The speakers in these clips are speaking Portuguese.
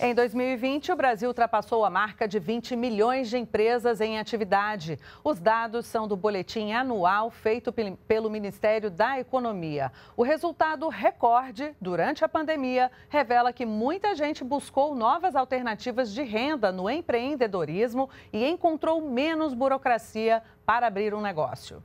Em 2020, o Brasil ultrapassou a marca de 20 milhões de empresas em atividade. Os dados são do boletim anual feito pelo Ministério da Economia. O resultado recorde durante a pandemia revela que muita gente buscou novas alternativas de renda no empreendedorismo e encontrou menos burocracia para abrir um negócio.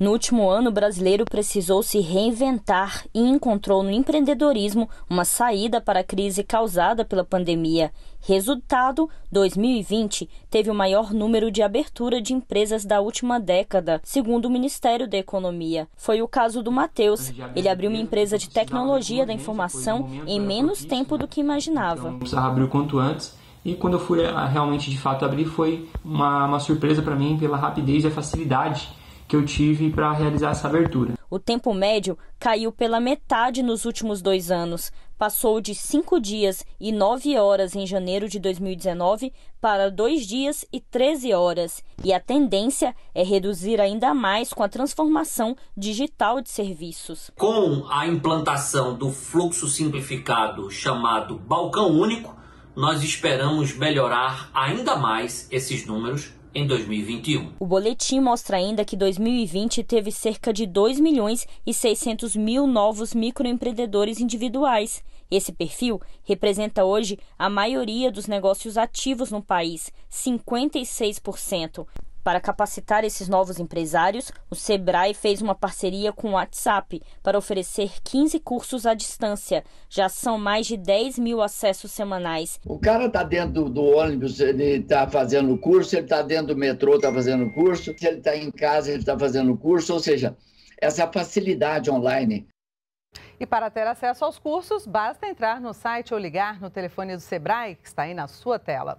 No último ano, o brasileiro precisou se reinventar e encontrou no empreendedorismo uma saída para a crise causada pela pandemia. Resultado: 2020 teve o maior número de abertura de empresas da última década, segundo o Ministério da Economia. Foi o caso do Matheus. Ele abriu uma empresa de tecnologia da informação em menos tempo do que imaginava. Então, precisava abrir o quanto antes. E quando eu fui eh, realmente de fato abrir, foi uma, uma surpresa para mim pela rapidez e a facilidade que eu tive para realizar essa abertura. O tempo médio caiu pela metade nos últimos dois anos. Passou de cinco dias e nove horas em janeiro de 2019 para dois dias e 13 horas. E a tendência é reduzir ainda mais com a transformação digital de serviços. Com a implantação do fluxo simplificado chamado Balcão Único, nós esperamos melhorar ainda mais esses números em 2021. O boletim mostra ainda que 2020 teve cerca de 2 milhões e 600 mil novos microempreendedores individuais. Esse perfil representa hoje a maioria dos negócios ativos no país, 56%. Para capacitar esses novos empresários, o Sebrae fez uma parceria com o WhatsApp para oferecer 15 cursos à distância. Já são mais de 10 mil acessos semanais. O cara está dentro do ônibus, ele está fazendo curso, ele está dentro do metrô, está fazendo curso, se ele está em casa, ele está fazendo curso, ou seja, essa facilidade online e para ter acesso aos cursos, basta entrar no site ou ligar no telefone do Sebrae, que está aí na sua tela.